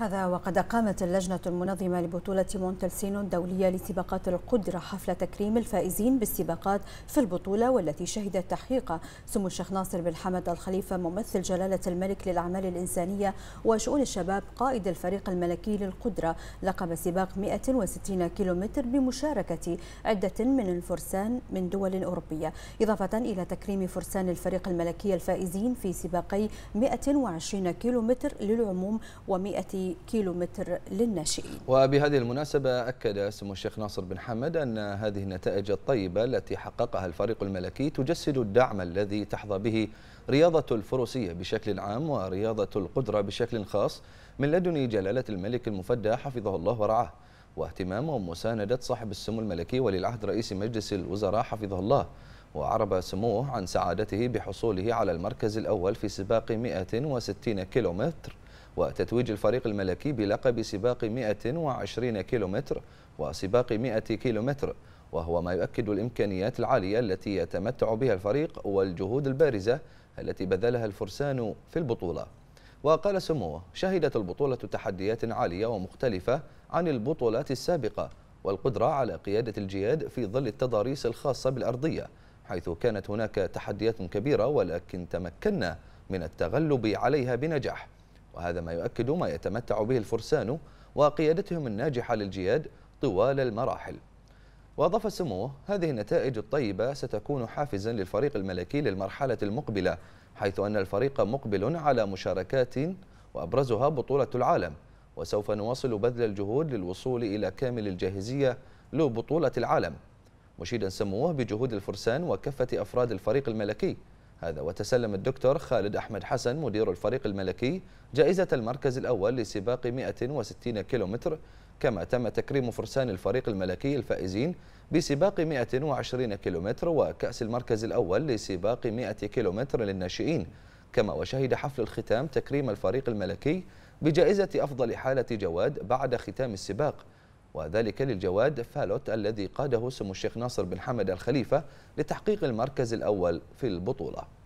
هذا وقد أقامت اللجنة المنظمة لبطولة مونتلسينو الدولية لسباقات القدرة حفل تكريم الفائزين بالسباقات في البطولة والتي شهدت تحقيق سمو الشيخ ناصر بن حمد الخليفة ممثل جلالة الملك للأعمال الإنسانية وشؤون الشباب قائد الفريق الملكي للقدرة لقب سباق 160 كيلومتر بمشاركة عدة من الفرسان من دول أوروبية إضافة إلى تكريم فرسان الفريق الملكي الفائزين في سباقي 120 كيلومتر للعموم و 100 كيلومتر للناشئين وبهذه المناسبة أكد سمو الشيخ ناصر بن حمد أن هذه النتائج الطيبة التي حققها الفريق الملكي تجسد الدعم الذي تحظى به رياضة الفروسية بشكل عام ورياضة القدرة بشكل خاص من لدن جلالة الملك المفدى حفظه الله ورعاه واهتمام ومساندة صاحب السمو الملكي ولي العهد رئيس مجلس الوزراء حفظه الله وعرب سموه عن سعادته بحصوله على المركز الأول في سباق 160 كيلومتر وتتويج الفريق الملكي بلقب سباق 120 كيلومتر وسباق 100 كيلومتر وهو ما يؤكد الإمكانيات العالية التي يتمتع بها الفريق والجهود البارزة التي بذلها الفرسان في البطولة وقال سموه شهدت البطولة تحديات عالية ومختلفة عن البطولات السابقة والقدرة على قيادة الجياد في ظل التضاريس الخاصة بالأرضية حيث كانت هناك تحديات كبيرة ولكن تمكنا من التغلب عليها بنجاح وهذا ما يؤكد ما يتمتع به الفرسان وقيادتهم الناجحة للجياد طوال المراحل وأضاف سموه هذه النتائج الطيبة ستكون حافزا للفريق الملكي للمرحلة المقبلة حيث أن الفريق مقبل على مشاركات وأبرزها بطولة العالم وسوف نواصل بذل الجهود للوصول إلى كامل الجاهزية لبطولة العالم مشيدا سموه بجهود الفرسان وكافة أفراد الفريق الملكي هذا وتسلم الدكتور خالد أحمد حسن مدير الفريق الملكي جائزة المركز الأول لسباق 160 كيلومتر كما تم تكريم فرسان الفريق الملكي الفائزين بسباق 120 كيلومتر وكأس المركز الأول لسباق 100 كيلومتر للناشئين كما وشهد حفل الختام تكريم الفريق الملكي بجائزة أفضل حالة جواد بعد ختام السباق وذلك للجواد فالوت الذي قاده سمو الشيخ ناصر بن حمد الخليفة لتحقيق المركز الأول في البطولة